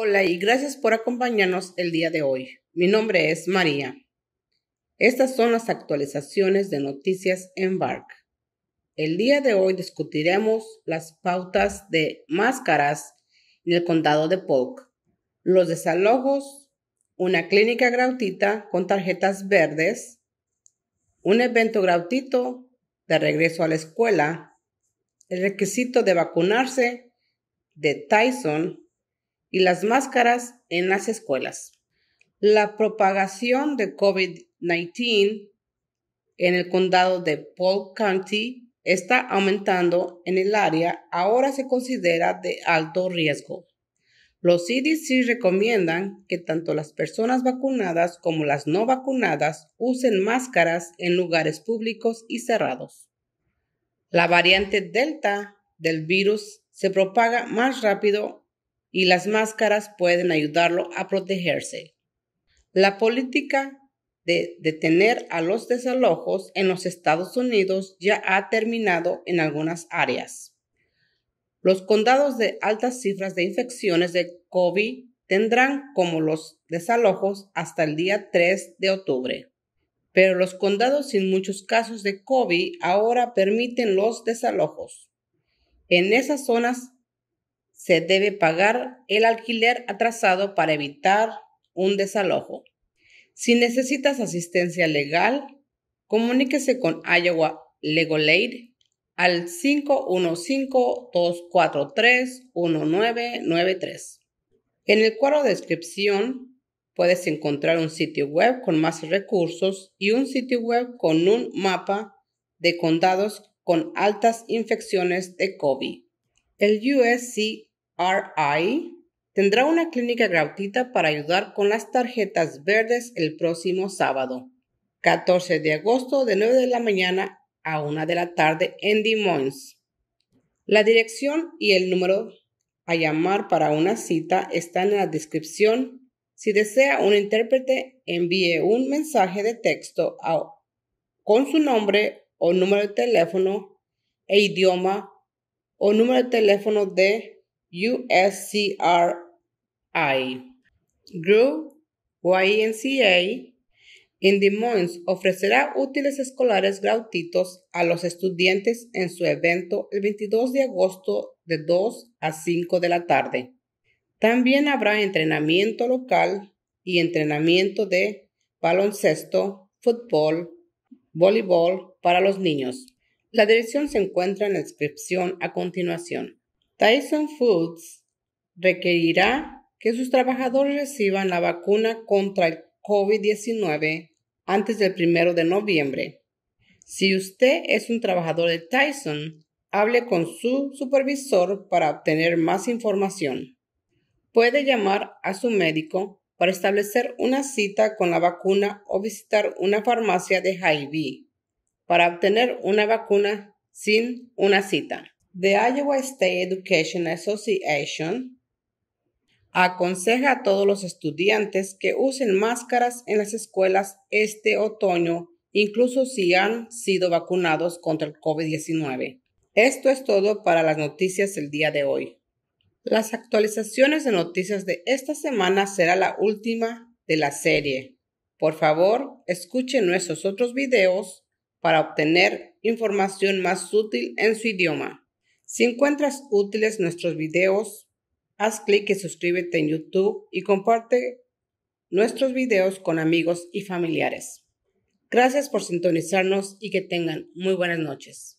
Hola y gracias por acompañarnos el día de hoy. Mi nombre es María. Estas son las actualizaciones de Noticias en Bark. El día de hoy discutiremos las pautas de máscaras en el condado de Polk, los desalojos, una clínica gratuita con tarjetas verdes, un evento gratuito de regreso a la escuela, el requisito de vacunarse de Tyson y las máscaras en las escuelas. La propagación de COVID-19 en el condado de Polk County está aumentando en el área ahora se considera de alto riesgo. Los CDC recomiendan que tanto las personas vacunadas como las no vacunadas usen máscaras en lugares públicos y cerrados. La variante Delta del virus se propaga más rápido y las máscaras pueden ayudarlo a protegerse. La política de detener a los desalojos en los Estados Unidos ya ha terminado en algunas áreas. Los condados de altas cifras de infecciones de COVID tendrán como los desalojos hasta el día 3 de octubre. Pero los condados sin muchos casos de COVID ahora permiten los desalojos. En esas zonas se debe pagar el alquiler atrasado para evitar un desalojo. Si necesitas asistencia legal, comuníquese con Iowa Legal Aid al 515-243-1993. En el cuadro de descripción puedes encontrar un sitio web con más recursos y un sitio web con un mapa de condados con altas infecciones de COVID. El USC RI tendrá una clínica gratuita para ayudar con las tarjetas verdes el próximo sábado, 14 de agosto de 9 de la mañana a 1 de la tarde en Des La dirección y el número a llamar para una cita están en la descripción. Si desea un intérprete, envíe un mensaje de texto con su nombre o número de teléfono e idioma o número de teléfono de USCRI, GRU YNCA, en Des Moines ofrecerá útiles escolares gratuitos a los estudiantes en su evento el 22 de agosto de 2 a 5 de la tarde. También habrá entrenamiento local y entrenamiento de baloncesto, fútbol, voleibol para los niños. La dirección se encuentra en la descripción a continuación. Tyson Foods requerirá que sus trabajadores reciban la vacuna contra el COVID-19 antes del 1 de noviembre. Si usted es un trabajador de Tyson, hable con su supervisor para obtener más información. Puede llamar a su médico para establecer una cita con la vacuna o visitar una farmacia de hy para obtener una vacuna sin una cita. The Iowa State Education Association aconseja a todos los estudiantes que usen máscaras en las escuelas este otoño, incluso si han sido vacunados contra el COVID-19. Esto es todo para las noticias del día de hoy. Las actualizaciones de noticias de esta semana será la última de la serie. Por favor, escuchen nuestros otros videos para obtener información más útil en su idioma. Si encuentras útiles nuestros videos, haz clic y suscríbete en YouTube y comparte nuestros videos con amigos y familiares. Gracias por sintonizarnos y que tengan muy buenas noches.